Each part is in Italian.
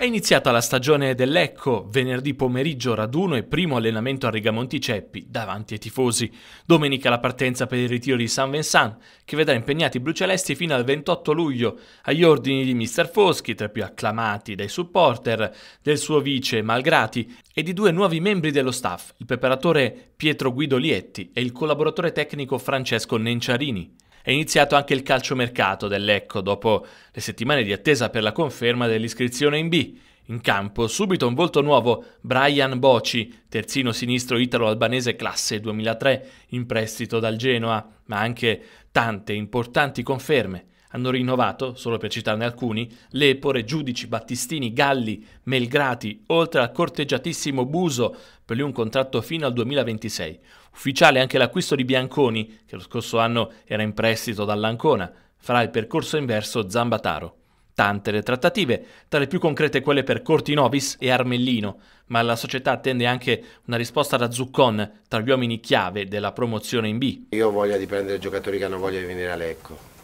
È iniziata la stagione dell'Ecco, venerdì pomeriggio raduno e primo allenamento a Rigamonti Ceppi davanti ai tifosi. Domenica la partenza per il ritiro di San Vincent, che vedrà impegnati i blucelesti fino al 28 luglio, agli ordini di Mr. Foschi, tra i più acclamati dai supporter, del suo vice Malgrati e di due nuovi membri dello staff, il preparatore Pietro Guido Lietti e il collaboratore tecnico Francesco Nenciarini. È iniziato anche il calciomercato dell'Ecco dopo le settimane di attesa per la conferma dell'iscrizione in B. In campo subito un volto nuovo, Brian Boci, terzino sinistro italo-albanese classe 2003, in prestito dal Genoa, ma anche tante importanti conferme hanno rinnovato, solo per citarne alcuni, Lepore, Giudici, Battistini, Galli, Melgrati, oltre al corteggiatissimo Buso per lui un contratto fino al 2026. Ufficiale anche l'acquisto di Bianconi, che lo scorso anno era in prestito dall'Ancona, farà il percorso inverso Zambataro. Tante le trattative, tra le più concrete quelle per Cortinovis e Armellino, ma la società attende anche una risposta da Zuccon tra gli uomini chiave della promozione in B. Io ho voglia di prendere giocatori che hanno voglia di venire a Lecco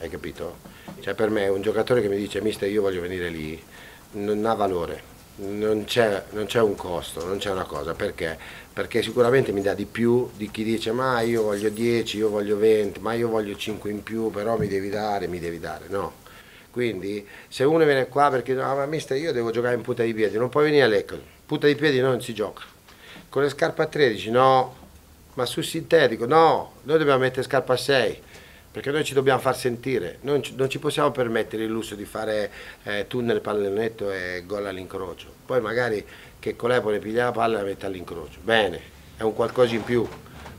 hai capito? Cioè per me un giocatore che mi dice mister io voglio venire lì non ha valore, non c'è, un costo, non c'è una cosa, perché? Perché sicuramente mi dà di più di chi dice ma io voglio 10, io voglio 20, ma io voglio 5 in più, però mi devi dare, mi devi dare, no. Quindi se uno viene qua perché dice ah, ma mister io devo giocare in punta di piedi, non puoi venire a Lecco, punta di piedi non si gioca. Con le scarpe a 13 no, ma su sintetico no, noi dobbiamo mettere scarpa a 6 perché noi ci dobbiamo far sentire, non ci, non ci possiamo permettere il lusso di fare eh, tunnel pallonetto e gol all'incrocio, poi magari che Colepole piglia la palla e la mette all'incrocio, bene, è un qualcosa in più,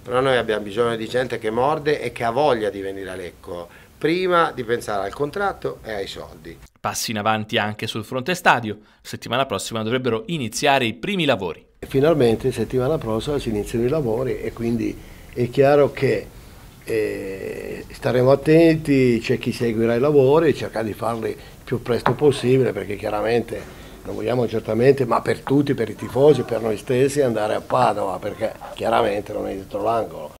però noi abbiamo bisogno di gente che morde e che ha voglia di venire a Lecco, prima di pensare al contratto e ai soldi. Passi in avanti anche sul fronte stadio, settimana prossima dovrebbero iniziare i primi lavori. Finalmente settimana prossima si iniziano i lavori e quindi è chiaro che... Eh, staremo attenti, c'è chi seguirà i lavori e cercare di farli il più presto possibile perché chiaramente non vogliamo certamente, ma per tutti, per i tifosi, per noi stessi andare a Padova perché chiaramente non è dietro l'angolo.